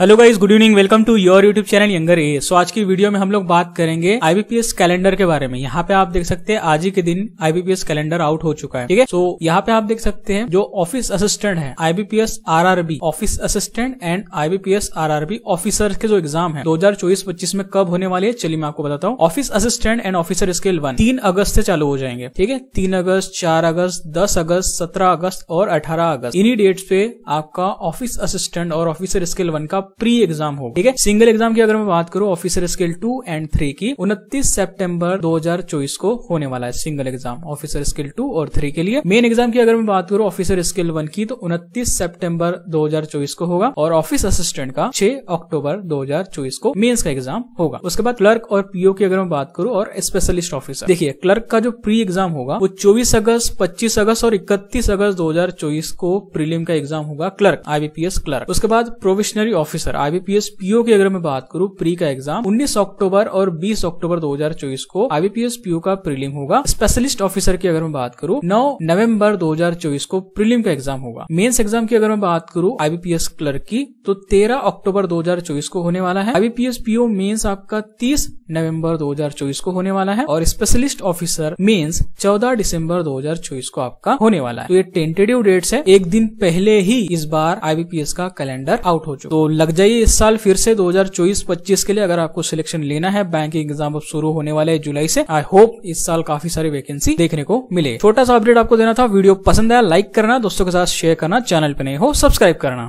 hello guys good evening welcome to your YouTube channel younger ए so आज की video में हम लोग बात करेंगे आईबीपीएस कैलेंडर के बारे में यहाँ पे आप देख सकते हैं आज ही के दिन आईबीपीएस कैलेंडर आउट हो चुका है ठीक है सो यहाँ पे आप देख सकते हैं जो ऑफिस असिस्टेंट है IBPS RRB office assistant and IBPS R officer के जो एग्जाम है दो हजार में कब होने वाले है चलिए मैं आपको बताता हूँ office assistant and officer scale one तीन अगस्त से चालू हो जाएंगे ठीक है तीन अगस्त चार अगस्त दस अगस्त सत्रह अगस्त और अठारह अगस्त इन्हीं डेट्स पे आपका ऑफिस असिस्टेंट और ऑफिसर स्केल वन का प्री एग्जाम होगा ठीक है सिंगल एग्जाम की अगर मैं बात करूं officer scale two and three की उनतीस सेप्टेम्बर दो को होने वाला है single exam officer scale two और थ्री के लिए मेन एग्जाम की अगर मैं बात करूं ऑफिसर स्किल वन की तो उनतीस सेप्टेम्बर दो को होगा और ऑफिस असिस्टेंट का छह अक्टूबर दो को मेन्स का एग्जाम होगा उसके बाद क्लर्क और पीओ की अगर मैं बात करूं और स्पेशलिस्ट ऑफिसर देखिए क्लर्क का जो प्री एग्जाम होगा वो 24 अगस्त 25 अगस्त और 31 अगस्त 2024 को प्रीलिम का एग्जाम होगा क्लर्क आईबीपीएस क्लर्क उसके बाद probationary officer officer IBPS PO की अगर मैं बात करूँ प्री का एग्जाम 19 अक्टूबर और 20 अक्टूबर 2024 को आईबीपीएस पीओ का प्रीलिम होगा स्पेशलिस्ट ऑफिसर की अगर मैं बात करूँ 9 नवंबर 2024 को प्रीलिम का एग्जाम होगा मेंस एग्जाम की अगर मैं बात करूँ आईबीपीएस क्लर्क की तो तेरह अक्टूबर दो को होने वाला है आईबीपीएस पीओ मेन्स आपका तीस नवम्बर दो को होने वाला है और स्पेशलिस्ट ऑफिसर मेन्स चौदह दिसंबर दो को आपका होने वाला है तो ये टेंटेटिव डेट्स है एक दिन पहले ही इस बार आईबीपीएस का कैलेंडर आउट हो चुका तो लग जाइए इस साल फिर से 2024-25 के लिए अगर आपको सिलेक्शन लेना है बैंकिंग एग्जाम अब शुरू होने वाले जुलाई से आई होप इस साल काफी सारी वैकेंसी देखने को मिले छोटा सा अपडेट आपको देना था वीडियो पसंद आया लाइक करना दोस्तों के साथ शेयर करना चैनल पर नहीं हो सब्सक्राइब करना